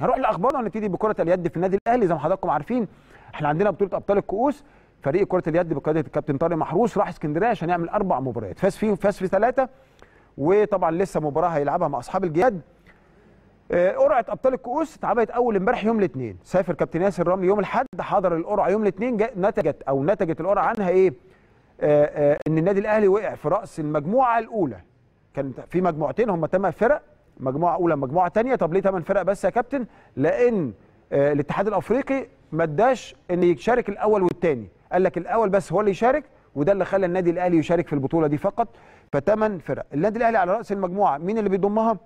هنروح لاخبارنا ونبتدي بكره اليد في النادي الاهلي زي ما حضراتكم عارفين احنا عندنا بطوله ابطال الكؤوس فريق كره اليد بقياده الكابتن طارق محروس راح اسكندريه عشان يعمل اربع مباريات فاز فيهم فاز في ثلاثه وطبعا لسه مباراه هيلعبها مع اصحاب الجياد آه، قرعه ابطال الكؤوس اتعملت اول امبارح يوم الاثنين سافر كابتن ياسر رملي يوم الاحد حضر القرعه يوم الاثنين نتجت او نتجت القرعه عنها ايه آآ آه، آآ آه، ان النادي الاهلي وقع في راس المجموعه الاولى كان في مجموعتين هم ثمان فرق مجموعه اولى مجموعه ثانيه طب ليه ثمان فرق بس يا كابتن لان آه، الاتحاد الافريقي ما اداش ان يشارك الاول والثاني قال لك الاول بس هو اللي يشارك وده اللي خلى النادي الاهلي يشارك في البطوله دي فقط فثمان فرق النادي الاهلي على راس المجموعه مين اللي بيضمها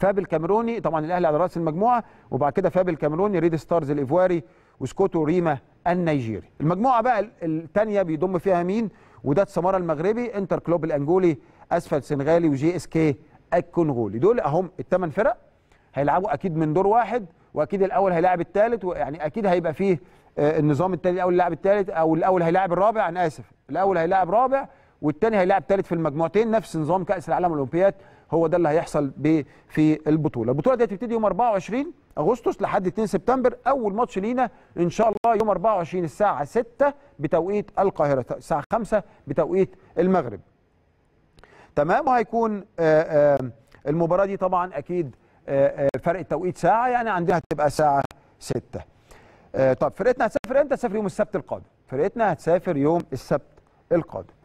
فاب الكاميروني طبعا الاهلي على راس المجموعه وبعد كده فاب الكاميروني ريد ستارز الايفواري وسكوتو ريما النيجيري المجموعه بقى الثانيه بيضم فيها مين وده سماره المغربي انتر كلوب الانجولي اسفل سنغالي وجي اس كي الكونغولي دول اهم الثمان فرق هيلعبوا اكيد من دور واحد واكيد الاول هيلاعب الثالث ويعني اكيد هيبقى فيه آه، النظام الثاني الاول هيلاعب الثالث او الاول هيلاعب الرابع انا اسف الاول هيلاعب رابع والثاني هيلاعب ثالث في المجموعتين نفس نظام كاس العالم الاولمبيات هو ده اللي هيحصل في البطوله البطوله دي هتبتدي يوم 24 اغسطس لحد 2 سبتمبر اول ماتش لينا ان شاء الله يوم 24 الساعه 6 بتوقيت القاهره الساعه 5 بتوقيت المغرب تمام وهيكون آه، آه، المباراه دي طبعا اكيد آه، فرق التوقيت ساعه يعني عندنا هتبقى ساعه 6 طب فرقتنا هتسافر امتى؟ هتسافر يوم السبت القادم فرقتنا هتسافر يوم السبت القادم